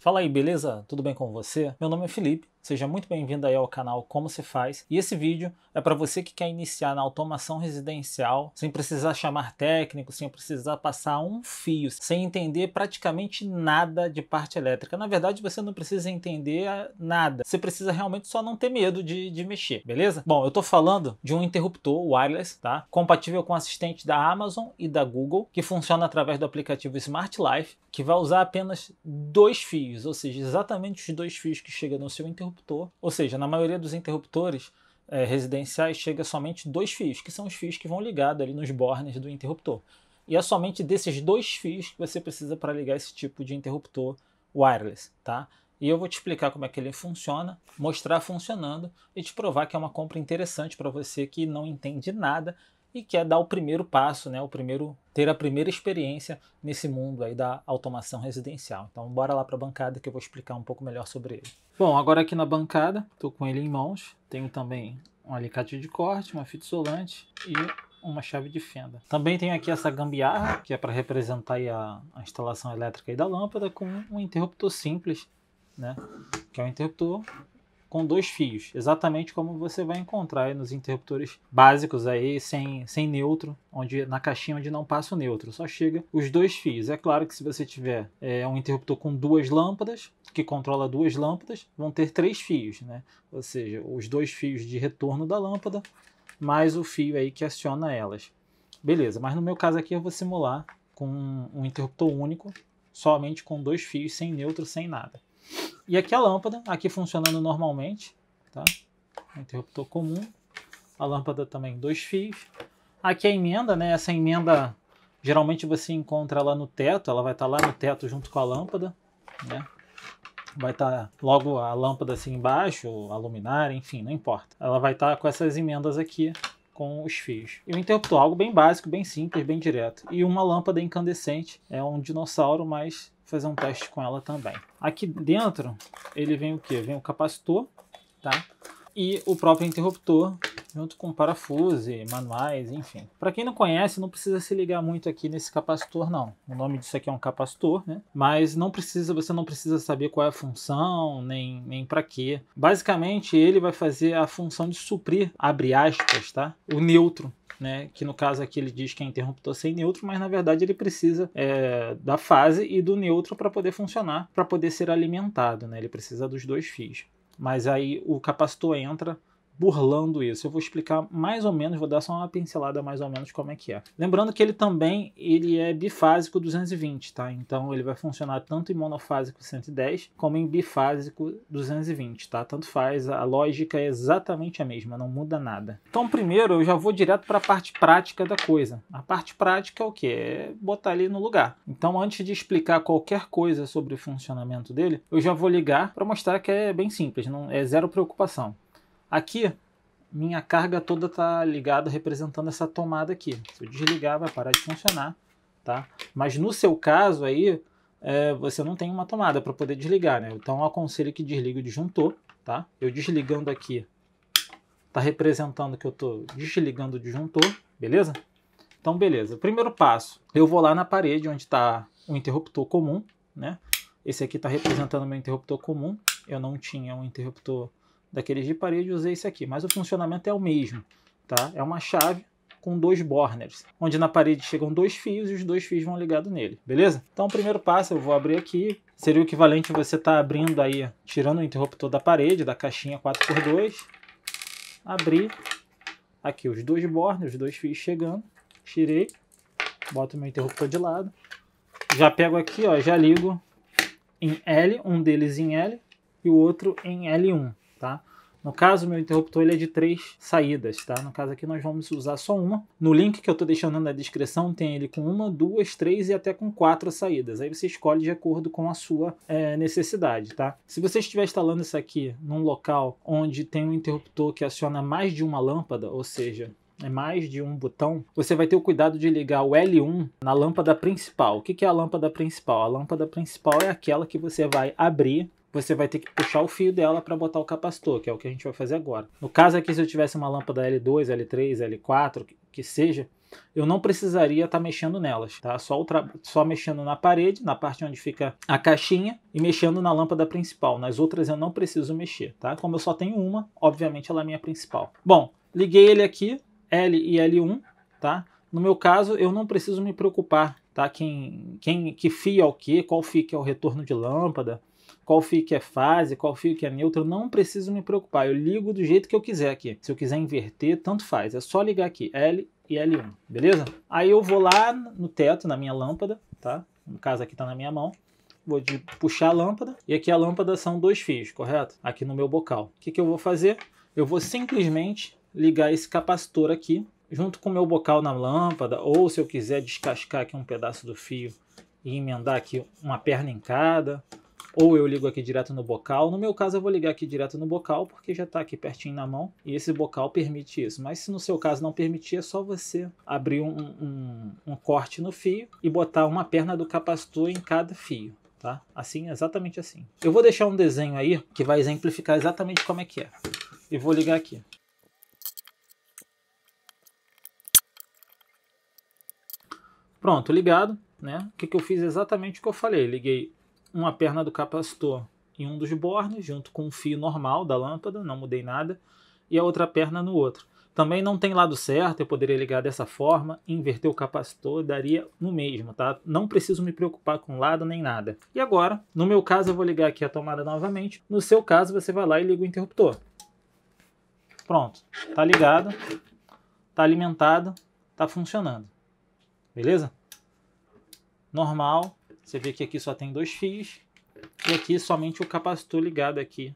Fala aí, beleza? Tudo bem com você? Meu nome é Felipe Seja muito bem-vindo aí ao canal Como Se Faz. E esse vídeo é para você que quer iniciar na automação residencial, sem precisar chamar técnico, sem precisar passar um fio, sem entender praticamente nada de parte elétrica. Na verdade, você não precisa entender eh, nada. Você precisa realmente só não ter medo de, de mexer, beleza? Bom, eu estou falando de um interruptor wireless, tá? Compatível com assistente da Amazon e da Google, que funciona através do aplicativo Smart Life, que vai usar apenas dois fios, ou seja, exatamente os dois fios que chegam no seu interruptor interruptor, ou seja, na maioria dos interruptores é, residenciais chega somente dois fios, que são os fios que vão ligados ali nos bornes do interruptor. E é somente desses dois fios que você precisa para ligar esse tipo de interruptor wireless, tá? E eu vou te explicar como é que ele funciona, mostrar funcionando e te provar que é uma compra interessante para você que não entende nada e quer dar o primeiro passo, né, o primeiro ter a primeira experiência nesse mundo aí da automação residencial. Então bora lá para a bancada que eu vou explicar um pouco melhor sobre ele. Bom, agora aqui na bancada, estou com ele em mãos. Tenho também um alicate de corte, uma fita isolante e uma chave de fenda. Também tenho aqui essa gambiarra, que é para representar a, a, instalação elétrica da lâmpada, com um interruptor simples, né? Que é um interruptor com dois fios, exatamente como você vai encontrar nos interruptores básicos aí, sem, sem neutro, onde na caixinha onde não passa o neutro, só chega os dois fios. É claro que se você tiver é, um interruptor com duas lâmpadas, que controla duas lâmpadas, vão ter três fios, né? Ou seja, os dois fios de retorno da lâmpada, mais o fio aí que aciona elas. Beleza, mas no meu caso aqui eu vou simular com um interruptor único, somente com dois fios, sem neutro, sem nada. E aqui a lâmpada, aqui funcionando normalmente, tá? Interruptor comum. A lâmpada também, dois fios. Aqui a emenda, né? Essa emenda geralmente você encontra lá no teto, ela vai estar tá lá no teto junto com a lâmpada, né? Vai estar tá logo a lâmpada assim embaixo, a luminária, enfim, não importa. Ela vai estar tá com essas emendas aqui com os fios. E o interruptor, algo bem básico, bem simples, bem direto. E uma lâmpada incandescente, é um dinossauro, mas fazer um teste com ela também. Aqui dentro, ele vem o que? Vem o capacitor, tá? E o próprio interruptor junto com parafuso, manuais, enfim. Para quem não conhece, não precisa se ligar muito aqui nesse capacitor não. O nome disso aqui é um capacitor, né? Mas não precisa, você não precisa saber qual é a função, nem nem para quê. Basicamente, ele vai fazer a função de suprir, abre aspas, tá? O neutro né, que no caso aqui ele diz que é interruptor sem neutro, mas na verdade ele precisa é, da fase e do neutro para poder funcionar, para poder ser alimentado. Né? Ele precisa dos dois fios. Mas aí o capacitor entra burlando isso. Eu vou explicar mais ou menos, vou dar só uma pincelada mais ou menos como é que é. Lembrando que ele também ele é bifásico 220, tá? Então ele vai funcionar tanto em monofásico 110 como em bifásico 220, tá? Tanto faz, a lógica é exatamente a mesma, não muda nada. Então primeiro eu já vou direto para a parte prática da coisa. A parte prática é o que? É botar ele no lugar. Então antes de explicar qualquer coisa sobre o funcionamento dele, eu já vou ligar para mostrar que é bem simples, não é zero preocupação. Aqui, minha carga toda está ligada representando essa tomada aqui. Se eu desligar, vai parar de funcionar, tá? Mas no seu caso aí, é, você não tem uma tomada para poder desligar, né? Então eu aconselho que desligue o disjuntor, tá? Eu desligando aqui, tá representando que eu estou desligando o disjuntor, beleza? Então beleza, primeiro passo, eu vou lá na parede onde está o interruptor comum, né? Esse aqui está representando meu interruptor comum, eu não tinha um interruptor daqueles de parede, usei esse aqui, mas o funcionamento é o mesmo, tá? É uma chave com dois borners, onde na parede chegam dois fios e os dois fios vão ligados nele, beleza? Então o primeiro passo eu vou abrir aqui, seria o equivalente você estar tá abrindo aí, tirando o interruptor da parede, da caixinha 4x2, abrir aqui os dois borners, os dois fios chegando, tirei, boto meu interruptor de lado, já pego aqui, ó, já ligo em L, um deles em L e o outro em L1 tá? No caso, meu interruptor ele é de três saídas, tá? No caso aqui nós vamos usar só uma. No link que eu estou deixando na descrição tem ele com uma, duas, três e até com quatro saídas. Aí você escolhe de acordo com a sua é, necessidade, tá? Se você estiver instalando isso aqui num local onde tem um interruptor que aciona mais de uma lâmpada, ou seja, é mais de um botão, você vai ter o cuidado de ligar o L1 na lâmpada principal. O que é a lâmpada principal? A lâmpada principal é aquela que você vai abrir você vai ter que puxar o fio dela para botar o capacitor, que é o que a gente vai fazer agora. No caso aqui, se eu tivesse uma lâmpada L2, L3, L4, que, que seja, eu não precisaria estar tá mexendo nelas, tá? Só, só mexendo na parede, na parte onde fica a caixinha, e mexendo na lâmpada principal. Nas outras eu não preciso mexer, tá? Como eu só tenho uma, obviamente ela é minha principal. Bom, liguei ele aqui, L e L1, tá? No meu caso, eu não preciso me preocupar, tá? Quem, quem que fio é o que, qual fio que é o retorno de lâmpada, qual fio que é fase, qual fio que é neutro, não preciso me preocupar, eu ligo do jeito que eu quiser aqui. Se eu quiser inverter, tanto faz, é só ligar aqui, L e L1, beleza? Aí eu vou lá no teto, na minha lâmpada, tá? No caso aqui tá na minha mão, vou de puxar a lâmpada, e aqui a lâmpada são dois fios, correto? Aqui no meu bocal. O que, que eu vou fazer? Eu vou simplesmente ligar esse capacitor aqui, junto com o meu bocal na lâmpada, ou se eu quiser descascar aqui um pedaço do fio e emendar aqui uma perna em cada, ou eu ligo aqui direto no bocal. No meu caso, eu vou ligar aqui direto no bocal, porque já está aqui pertinho na mão, e esse bocal permite isso. Mas se no seu caso não permitir, é só você abrir um, um, um corte no fio e botar uma perna do capacitor em cada fio. Tá? Assim, exatamente assim. Eu vou deixar um desenho aí que vai exemplificar exatamente como é que é. E vou ligar aqui. Pronto, ligado, né? O que, que eu fiz exatamente o que eu falei. Liguei uma perna do capacitor em um dos bornes, junto com um fio normal da lâmpada, não mudei nada, e a outra perna no outro. Também não tem lado certo, eu poderia ligar dessa forma, inverter o capacitor, daria no mesmo, tá? Não preciso me preocupar com lado nem nada. E agora, no meu caso eu vou ligar aqui a tomada novamente, no seu caso você vai lá e liga o interruptor. Pronto, tá ligado, tá alimentado, tá funcionando. Beleza? Normal, você vê que aqui só tem dois fios e aqui somente o capacitor ligado aqui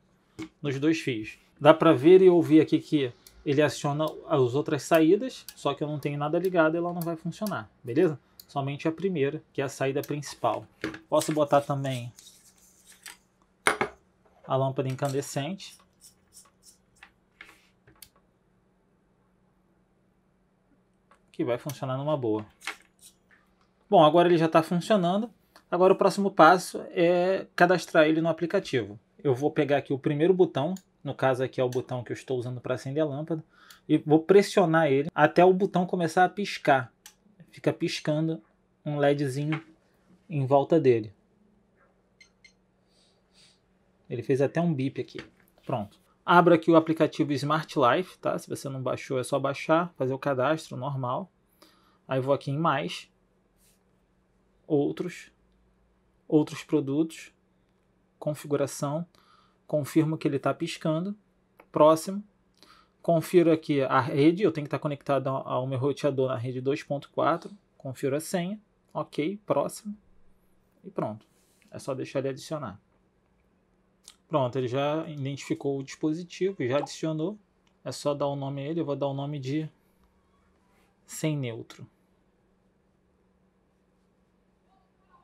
nos dois fios. Dá para ver e ouvir aqui que ele aciona as outras saídas, só que eu não tenho nada ligado e ela não vai funcionar, beleza? Somente a primeira, que é a saída principal. Posso botar também a lâmpada incandescente. Que vai funcionar numa boa. Bom, agora ele já está funcionando. Agora o próximo passo é cadastrar ele no aplicativo. Eu vou pegar aqui o primeiro botão, no caso aqui é o botão que eu estou usando para acender a lâmpada, e vou pressionar ele até o botão começar a piscar. Fica piscando um LEDzinho em volta dele. Ele fez até um bip aqui. Pronto. Abra aqui o aplicativo Smart Life, tá? Se você não baixou, é só baixar, fazer o cadastro normal. Aí vou aqui em mais, outros outros produtos, configuração, confirmo que ele está piscando, próximo, confiro aqui a rede, eu tenho que estar tá conectado ao meu roteador na rede 2.4, confiro a senha, ok, próximo, e pronto, é só deixar ele adicionar. Pronto, ele já identificou o dispositivo, já adicionou, é só dar o um nome a ele, eu vou dar o um nome de sem neutro.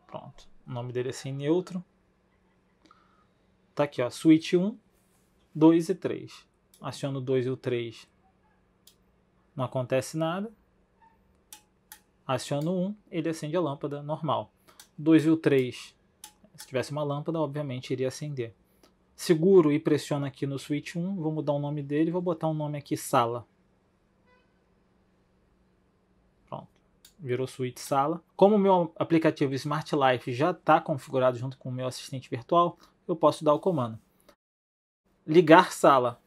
Pronto o nome dele é sem neutro. Tá aqui, ó, switch 1, 2 e 3. Aciono o 2 e o 3, não acontece nada. Aciono 1, ele acende a lâmpada normal. 2 e o 3, se tivesse uma lâmpada, obviamente iria acender. Seguro e pressiono aqui no switch 1, vou mudar o nome dele, vou botar um nome aqui sala. virou suíte sala. Como o meu aplicativo Smart Life já está configurado junto com o meu assistente virtual, eu posso dar o comando. Ligar sala.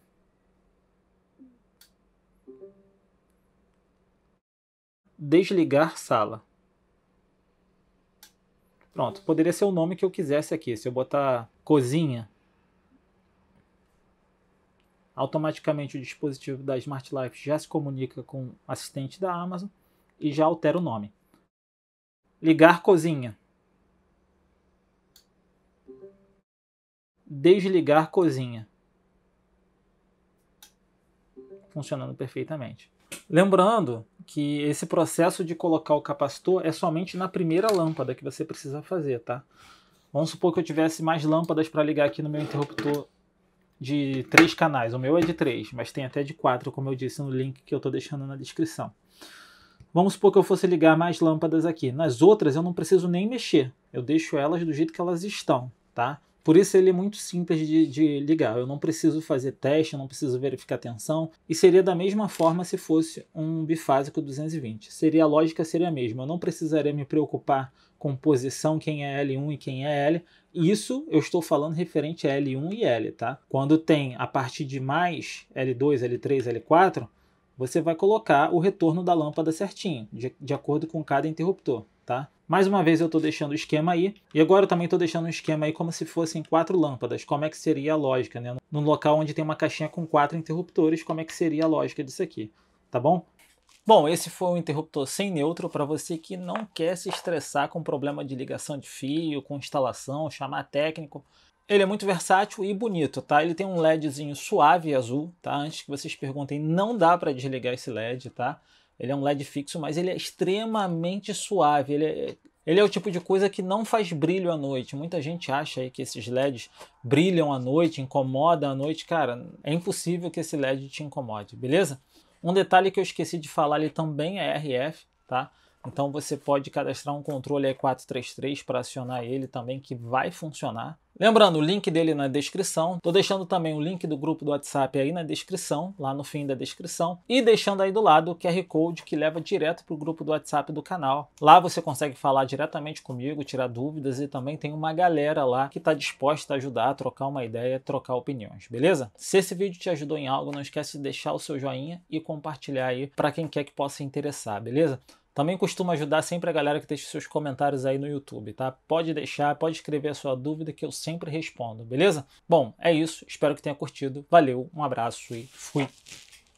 Desligar sala. Pronto, poderia ser o nome que eu quisesse aqui. Se eu botar cozinha, automaticamente o dispositivo da Smart Life já se comunica com o assistente da Amazon e já altera o nome. Ligar cozinha. Desligar cozinha. Funcionando perfeitamente. Lembrando que esse processo de colocar o capacitor é somente na primeira lâmpada que você precisa fazer, tá? Vamos supor que eu tivesse mais lâmpadas para ligar aqui no meu interruptor de três canais. O meu é de três, mas tem até de quatro, como eu disse no link que eu estou deixando na descrição. Vamos supor que eu fosse ligar mais lâmpadas aqui. Nas outras eu não preciso nem mexer, eu deixo elas do jeito que elas estão, tá? Por isso ele é muito simples de, de ligar. Eu não preciso fazer teste, eu não preciso verificar tensão. E seria da mesma forma se fosse um bifásico 220. Seria a lógica seria a mesma. Eu não precisaria me preocupar com posição, quem é L1 e quem é L. Isso eu estou falando referente a L1 e L, tá? Quando tem a partir de mais L2, L3, L4, você vai colocar o retorno da lâmpada certinho, de, de acordo com cada interruptor, tá? Mais uma vez eu estou deixando o esquema aí, e agora eu também estou deixando um esquema aí como se fossem quatro lâmpadas, como é que seria a lógica, né? Num local onde tem uma caixinha com quatro interruptores, como é que seria a lógica disso aqui, tá bom? Bom, esse foi um interruptor sem neutro para você que não quer se estressar com problema de ligação de fio, com instalação, chamar técnico, ele é muito versátil e bonito, tá? Ele tem um LEDzinho suave azul, tá? Antes que vocês perguntem, não dá para desligar esse LED, tá? Ele é um LED fixo, mas ele é extremamente suave. Ele é, ele é o tipo de coisa que não faz brilho à noite. Muita gente acha aí que esses LEDs brilham à noite, incomodam à noite. Cara, é impossível que esse LED te incomode, beleza? Um detalhe que eu esqueci de falar ali também é RF, tá? Então você pode cadastrar um controle E433 para acionar ele também, que vai funcionar. Lembrando, o link dele na descrição. Estou deixando também o link do grupo do WhatsApp aí na descrição, lá no fim da descrição. E deixando aí do lado o QR Code que leva direto para o grupo do WhatsApp do canal. Lá você consegue falar diretamente comigo, tirar dúvidas e também tem uma galera lá que está disposta a ajudar, a trocar uma ideia, trocar opiniões, beleza? Se esse vídeo te ajudou em algo, não esquece de deixar o seu joinha e compartilhar aí para quem quer que possa interessar, beleza? Também costumo ajudar sempre a galera que deixa seus comentários aí no YouTube, tá? Pode deixar, pode escrever a sua dúvida que eu sempre respondo, beleza? Bom, é isso. Espero que tenha curtido. Valeu, um abraço e fui!